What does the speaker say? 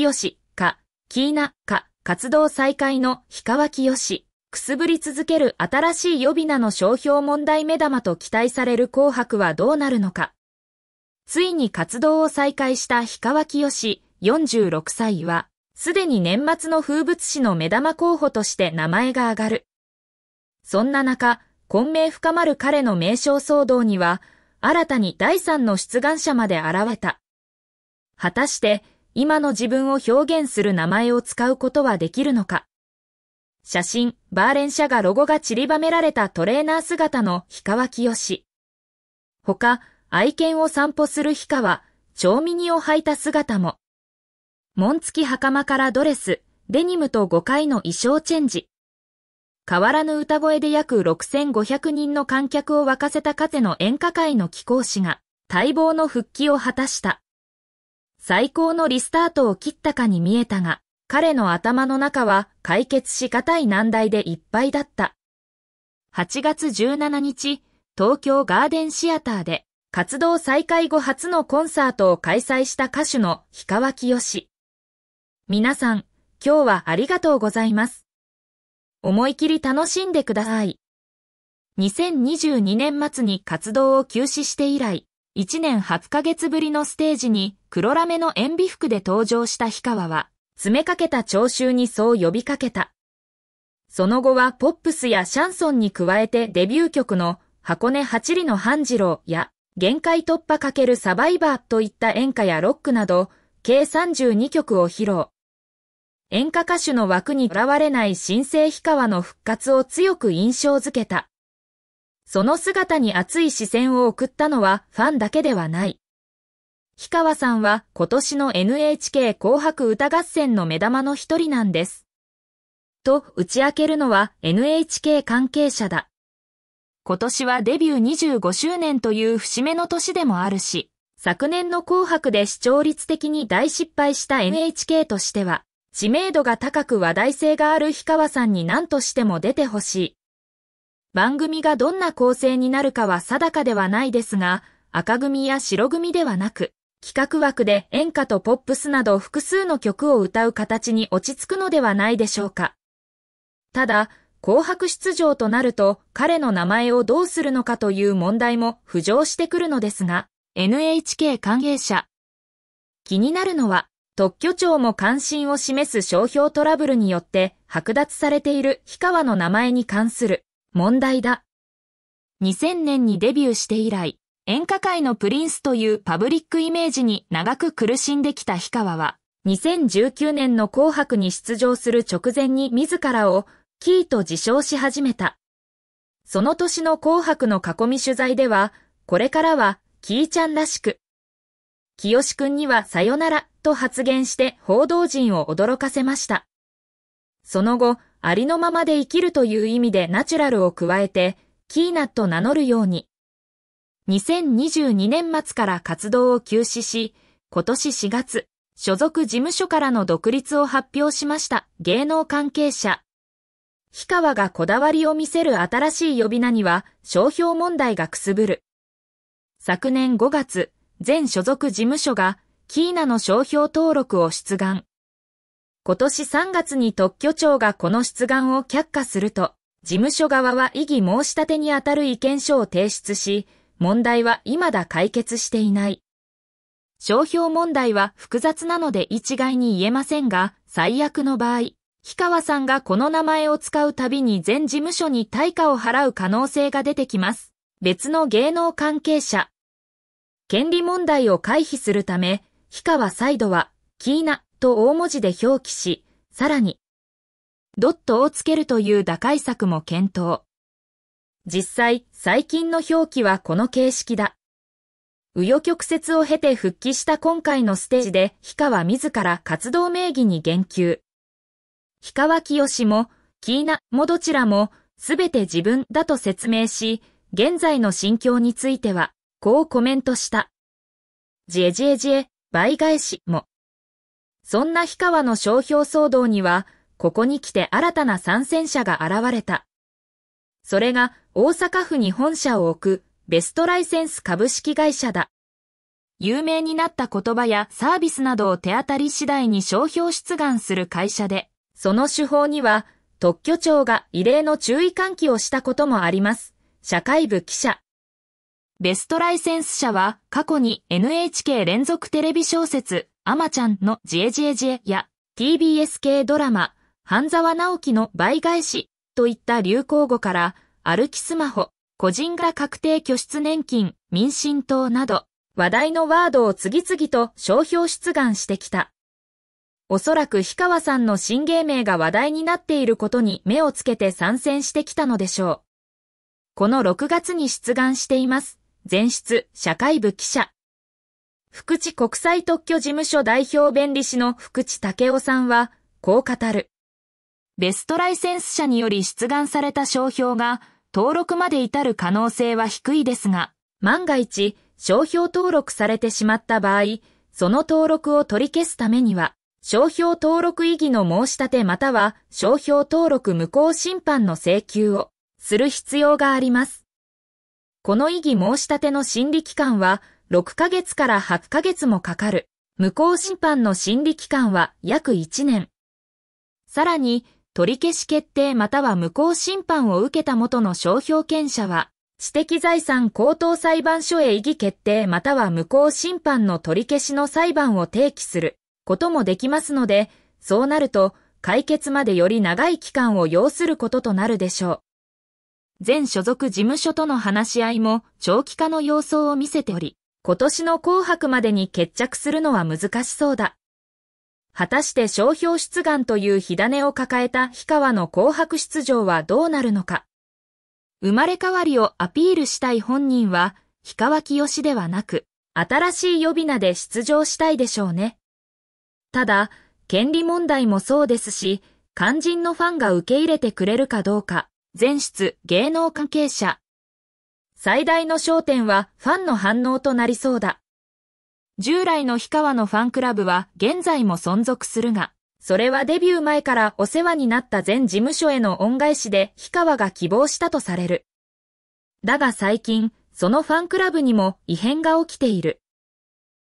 清か、キーナか、活動再開の氷川清、くすぶり続ける新しい予備名の商標問題目玉と期待される紅白はどうなるのか。ついに活動を再開した氷川清、46歳は、すでに年末の風物詩の目玉候補として名前が上がる。そんな中、混迷深まる彼の名称騒動には、新たに第三の出願者まで現れた。果たして、今の自分を表現する名前を使うことはできるのか写真、バーレン社がロゴが散りばめられたトレーナー姿の氷川清し。他、愛犬を散歩する氷川、超ミニを履いた姿も。紋付き袴からドレス、デニムと5回の衣装チェンジ。変わらぬ歌声で約6500人の観客を沸かせたかの演歌界の貴公子が待望の復帰を果たした。最高のリスタートを切ったかに見えたが、彼の頭の中は解決し難い難題でいっぱいだった。8月17日、東京ガーデンシアターで活動再開後初のコンサートを開催した歌手の氷川清し。皆さん、今日はありがとうございます。思い切り楽しんでください。2022年末に活動を休止して以来、1年8ヶ月ぶりのステージに黒ラメの塩ビ服で登場した氷川は、詰めかけた聴衆にそう呼びかけた。その後はポップスやシャンソンに加えてデビュー曲の箱根八里の半次郎や限界突破かけるサバイバーといった演歌やロックなど計32曲を披露。演歌歌手の枠にとらわれない新生氷川の復活を強く印象づけた。その姿に熱い視線を送ったのはファンだけではない。氷川さんは今年の NHK 紅白歌合戦の目玉の一人なんです。と打ち明けるのは NHK 関係者だ。今年はデビュー25周年という節目の年でもあるし、昨年の紅白で視聴率的に大失敗した NHK としては、知名度が高く話題性がある氷川さんに何としても出てほしい。番組がどんな構成になるかは定かではないですが、赤組や白組ではなく、企画枠で演歌とポップスなど複数の曲を歌う形に落ち着くのではないでしょうか。ただ、紅白出場となると彼の名前をどうするのかという問題も浮上してくるのですが、NHK 関係者。気になるのは、特許庁も関心を示す商標トラブルによって剥奪されている氷川の名前に関する問題だ。2000年にデビューして以来、演歌界のプリンスというパブリックイメージに長く苦しんできた氷川は、2019年の紅白に出場する直前に自らをキーと自称し始めた。その年の紅白の囲み取材では、これからはキーちゃんらしく、清くんにはさよならと発言して報道陣を驚かせました。その後、ありのままで生きるという意味でナチュラルを加えて、キーナと名乗るように。2022年末から活動を休止し、今年4月、所属事務所からの独立を発表しました芸能関係者。氷川がこだわりを見せる新しい呼び名には、商標問題がくすぶる。昨年5月、全所属事務所が、キーナの商標登録を出願。今年3月に特許庁がこの出願を却下すると、事務所側は異議申し立てにあたる意見書を提出し、問題は未だ解決していない。商標問題は複雑なので一概に言えませんが、最悪の場合、氷川さんがこの名前を使うたびに全事務所に対価を払う可能性が出てきます。別の芸能関係者。権利問題を回避するため、氷川サイドは、キーナと大文字で表記し、さらに、ドットをつけるという打開策も検討。実際、最近の表記はこの形式だ。紆余曲折を経て復帰した今回のステージで、氷川自ら活動名義に言及。氷川きよしも、キーナもどちらも、すべて自分だと説明し、現在の心境については、こうコメントした。じえじえじえ、倍返しも。そんな氷川の商標騒動には、ここに来て新たな参戦者が現れた。それが大阪府に本社を置くベストライセンス株式会社だ。有名になった言葉やサービスなどを手当たり次第に商標出願する会社で、その手法には特許庁が異例の注意喚起をしたこともあります。社会部記者。ベストライセンス社は過去に NHK 連続テレビ小説アマちゃんのジエジエジエや TBS 系ドラマ半沢直樹の倍返しといった流行語から、歩きスマホ、個人が確定拠出年金、民進党など、話題のワードを次々と商標出願してきた。おそらく氷川さんの新芸名が話題になっていることに目をつけて参戦してきたのでしょう。この6月に出願しています。前出、社会部記者。福地国際特許事務所代表弁理士の福地武雄さんは、こう語る。ベストライセンス者により出願された商標が登録まで至る可能性は低いですが、万が一商標登録されてしまった場合、その登録を取り消すためには、商標登録異議の申し立てまたは商標登録無効審判の請求をする必要があります。この異議申し立ての審理期間は6ヶ月から8ヶ月もかかる。無効審判の審理期間は約1年。さらに、取り消し決定または無効審判を受けた元の商標権者は、知的財産高等裁判所へ異議決定または無効審判の取り消しの裁判を提起することもできますので、そうなると解決までより長い期間を要することとなるでしょう。全所属事務所との話し合いも長期化の様相を見せており、今年の紅白までに決着するのは難しそうだ。果たして商標出願という火種を抱えた氷川の紅白出場はどうなるのか。生まれ変わりをアピールしたい本人は、氷川きよしではなく、新しい呼び名で出場したいでしょうね。ただ、権利問題もそうですし、肝心のファンが受け入れてくれるかどうか、全室芸能関係者。最大の焦点はファンの反応となりそうだ。従来の氷川のファンクラブは現在も存続するが、それはデビュー前からお世話になった全事務所への恩返しで氷川が希望したとされる。だが最近、そのファンクラブにも異変が起きている。